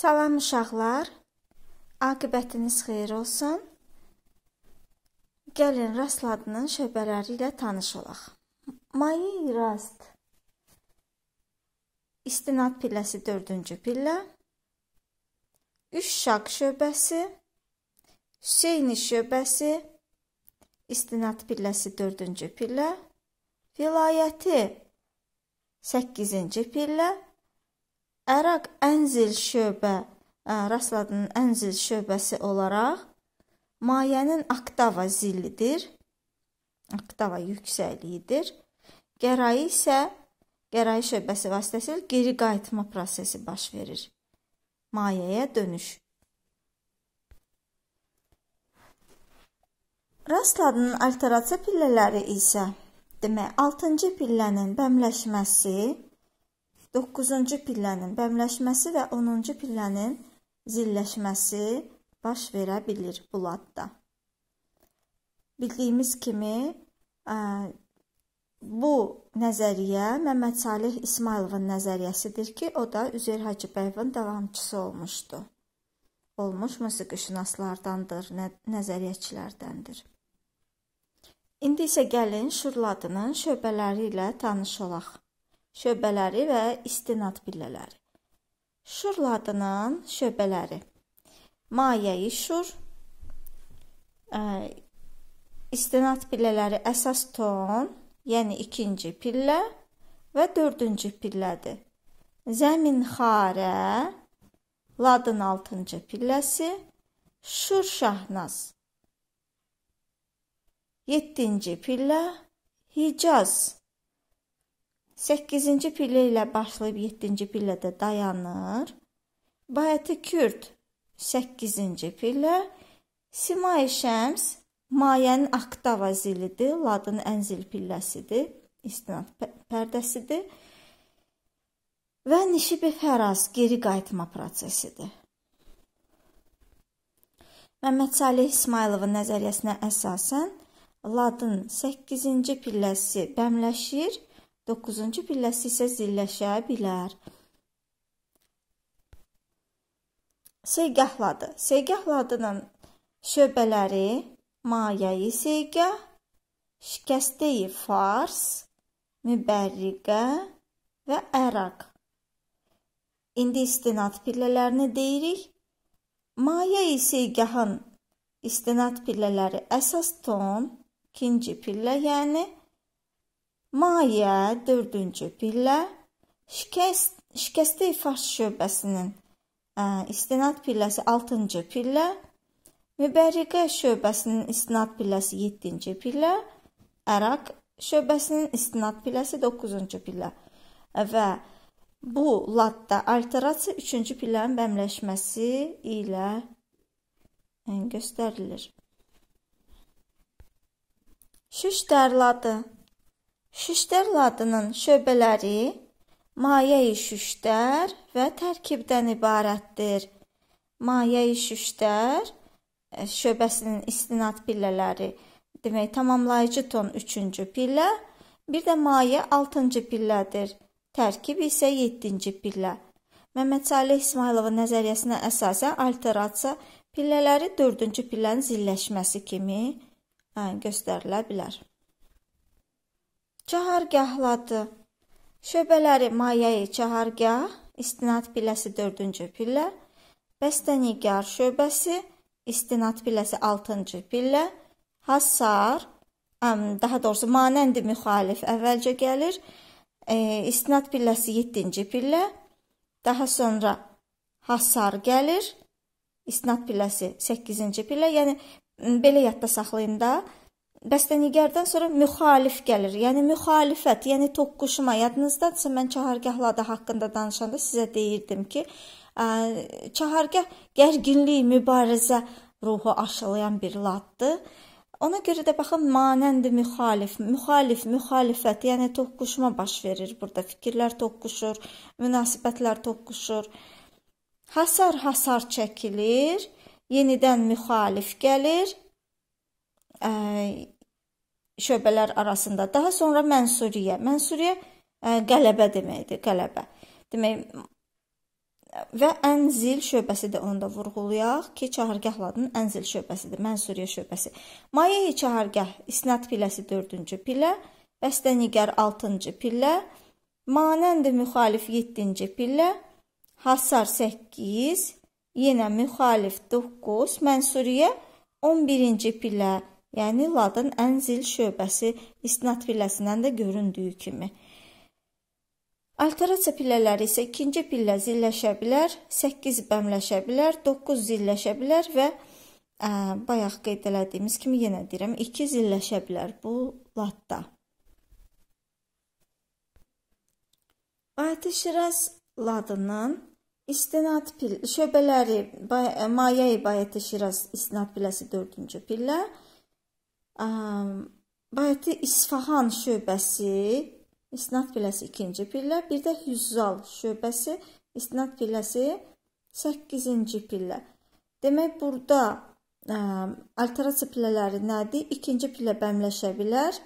Salam uşaqlar. Aqibətiniz xeyir olsun. Gəlin rastladığının şöbələri ilə tanış olaq. Mayi rast. İstinad pilləsi 4-cü pillə. Üç şaq şöbəsi. Hüseyni şöbəsi. İstinad pilləsi 4-cü pillə. Vilayəti 8-ci pillə. Əraq Ənzil şöbə ə, rastladığının Ənzil şöbəsi olaraq mayənin oktava zillidir. Oktava yüksəkliyidir. Qərayi isə qərayi şöbəsi vasitəsilə geri qayıtma prosesi baş verir. Mayəyə dönüş. Rastladığının alterasiya pillələri isə demək 6-cı pillənin bəmləşməsi 9-cu pillənin bəmləşməsi və 10-cu pillənin zilləşməsi baş verə bilir buladda. Bildiyimiz kimi ə, bu nəzəriyyə Məmməd Salih İsmailovun nəzəriyyəsidir ki, o da Üzeyir Hacıbəyovun davamçısı olmuşdu. Olmuş musiqişünaslardandır, nə, nəzəriyyəçilərdəndir. İndi isə gəlin Şurladının şöbələri ilə tanış olaq şöbələri və istinad pillələri. Şur ladının şöbələri. Mayeyi şur. İstinad pillələri əsas ton, yəni ikinci pillə və dördüncü pillədir. Zəmin xarə ladın 6-cı pilləsi, şur şahnaz 7-ci pillə Hicaz 8-ci pillə ilə başlayıb 7-ci pillədə dayanır. Bayəti Kürd 8-ci pillə, Simay Şəms mayənin oktava zilidir, ladın ənzil pilləsidir, istinad pərdəsidir. Və nişib fəraz geri qayıtma prosesidir. Məmməd Salih İsmayılovun nəzəriyyəsinə əsasən ladın 8-ci pilləsi bəmləşir Doqquzuncu pilləsi isə zilləşə bilər. Seyqah ladı. Seyqah ladının şöbələri mayəyi seyqah, şikəstəyi fars, mübərriqə və əraq. İndi istinad pillələrini deyirik. Mayəyi seyqahın istinad pillələri əsas ton, ikinci pillə, yəni Mayə 4-cü pillə şikəst şikəsti ifas şöbəsinin ə, e, istinad pilləsi 6-cı pillə, mübərriqə şöbəsinin istinad pilləsi 7-ci pillə, əraq şöbəsinin istinad pilləsi 9-cu pillə və bu ladda alterasiya 3-cü pillənin bəmləşməsi ilə e, göstərilir. Şüş dərladı Şüştər ladının şöbələri mayə-i şüştər və tərkibdən ibarətdir. Mayə-i şüştər e, şöbəsinin istinad pillələri, demək tamamlayıcı ton 3-cü pillə, bir də mayə 6-cı pillədir. Tərkib isə 7-ci pillə. Məmməd Saleh İsmayılovun nəzəriyyəsinə əsasən alterasiya pillələri 4-cü pillənin zilləşməsi kimi hə, göstərilə bilər. Çahargahladı. Şöbələri mayəyi çahargah, istinad piləsi 4-cü pillə, bəstənigar şöbəsi, istinad piləsi 6-cı pillə, hasar, daha doğrusu manəndi müxalif əvvəlcə gəlir. E, istinad pilləsi 7-ci pillə, daha sonra hasar gəlir. İstinad pilləsi 8-ci pillə, yəni belə yadda saxlayın da bəstənigərdən sonra müxalif gəlir. Yəni müxalifət, yəni toqquşma. Yadınızdadırsa mən çahargahlarda haqqında danışanda sizə deyirdim ki, ə, çahargah gərginlik, mübarizə ruhu aşılayan bir laddır. Ona görə də baxın manəndi müxalif, müxalif, müxalifət, yəni toqquşma baş verir burada. Fikirlər toqquşur, münasibətlər toqquşur. Hasar hasar çəkilir, yenidən müxalif gəlir, şöbələr arasında. Daha sonra Mənsuriyə. Mənsuriyə qələbə deməkdir, qələbə. Demək və Ənzil şöbəsi də onda vurğulayaq ki, çahargahladın Ənzil şöbəsidir, Mənsuriyə şöbəsi. Mayeyi çahargah isnad piləsi 4-cü pilə, bəstənigar 6-cı pilə, manəndi müxalif 7-ci pilə, hasar 8, yenə müxalif 9, Mənsuriyə 11-ci pilə yəni Ladın Ənzil şöbəsi istinad pilləsindən də göründüyü kimi. Alterasiya pillələri isə ikinci pillə zilləşə bilər, 8 bəmləşə bilər, 9 zilləşə bilər və ə, bayaq qeyd elədiyimiz kimi yenə deyirəm, 2 zilləşə bilər bu ladda. Ayət-i Şiraz ladının İstinad pil şöbələri Maya İbayət Şiraz istinad piləsi 4-cü pillə, Bayəti İsfahan şöbəsi istinad pilləsi 2-ci pillə, bir də Hüzzal şöbəsi istinad pilləsi 8-ci pillə. Demək burada ə, alterasiya pillələri nədir? 2-ci pillə bəmləşə bilər.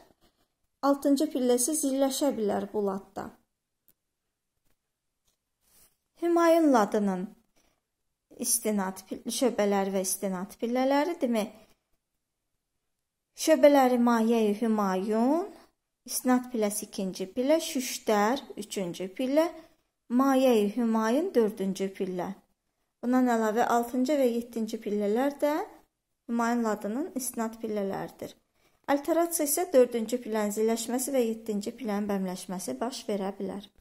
6-cı pilləsi zilləşə bilər bu latda. Hümayun ladının istinad şöbələri və istinad pillələri demək Şöbələri Mayəyi Hümayun, İsnad Piləsi ikinci pilə, Şüşdər üçüncü pilə, Mayəyi Hümayun dördüncü pillə. Bundan əlavə 6-cı və 7-ci pillələr də Hümayun adının isnad pillələridir. Alterasiya isə 4-cü pillənin zilləşməsi və 7-ci pillənin bəmləşməsi baş verə bilər.